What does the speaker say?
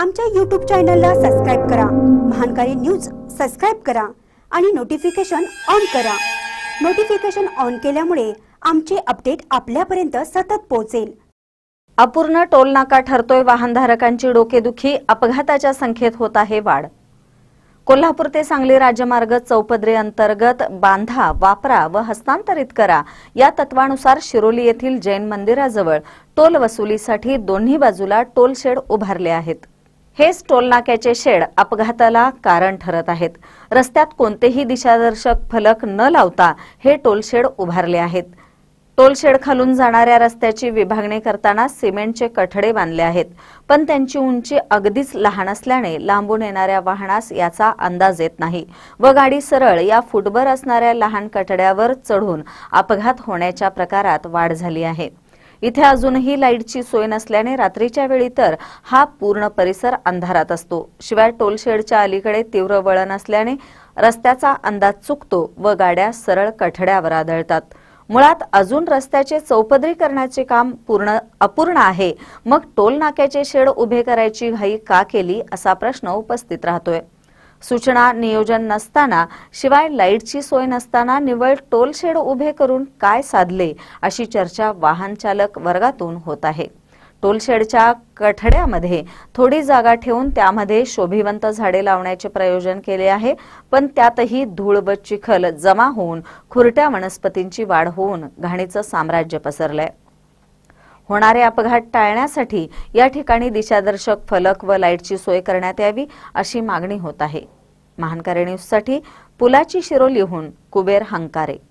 आमच्या यूट्यूब चॅनलला सबस्क्राईब करा महानकारी न्यूज सबस्क्राईब करा आणि नोटिफिकेशन ऑन करा नोटिफिकेशन ऑन केल्यामुळे आमचे अपडेट आपल्यापर्यंत सतत पोहोचेल अपूर्ण टोलनाका ठरतोय वाहनधारकांची डोकेदुखी अपघाताच्या संख्येत होत आहे वाढ कोल्हापूर ते सांगली राज्यमार्ग चौपदरी अंतर्गत बांधा वापरा व हस्तांतरित करा या तत्वानुसार शिरोली येथील जैन मंदिराजवळ टोल वसुलीसाठी दोन्ही बाजूला टोल शेड उभारले आहेत हेच टोलनाक्याचे शेड अपघाताला कारण ठरत आहेत रस्त्यात कोणतेही दिशादर्शक फलक न लावता हे टोलशेड उभारले आहेत टोलशेड खालून जाणाऱ्या रस्त्याची विभागणी करताना सिमेंटचे कठडे बांधले आहेत पण त्यांची उंची अगदीच लहान असल्याने लांबून येणाऱ्या वाहनास याचा अंदाज येत नाही व गाडी सरळ या फुटभर असणाऱ्या लहान कठड्यावर चढून अपघात होण्याच्या प्रकारात वाढ झाली आहे इथे अजूनही लाईटची सोय नसल्याने रात्रीच्या वेळी तर हा पूर्ण परिसर अंधारात असतो शिवाय टोल शेडच्या अलीकडे तीव्र वळण असल्याने रस्त्याचा अंदाज चुकतो व गाड्या सरळ कठड्यावर आदळतात मुळात अजून रस्त्याचे चौपदरी करण्याचे काम पूर्ण अपूर्ण आहे मग टोल नाक्याचे शेड उभे करायची घाई का केली असा प्रश्न उपस्थित राहतोय सूचना नियोजन नसताना शिवाय लाईटची सोय नसताना निवळ टोल शेड उभे करून काय साधले अशी चर्चा वाहन चालक वर्गातून होत आहे टोलशेडच्या कठड्यामध्ये थोडी जागा ठेवून त्यामध्ये शोभिवंत झाडे लावण्याचे प्रयोजन केले आहे पण त्यातही धूळ व चिखल जमा होऊन खुरट्या वनस्पतींची वाढ होऊन घाणीचं साम्राज्य आहे होणारे अपघात टाळण्यासाठी या ठिकाणी दिशादर्शक फलक व लाईटची सोय करण्यात यावी अशी मागणी होत आहे महानकारिणीसाठी पुलाची शिरोलीहून कुबेर हंकारे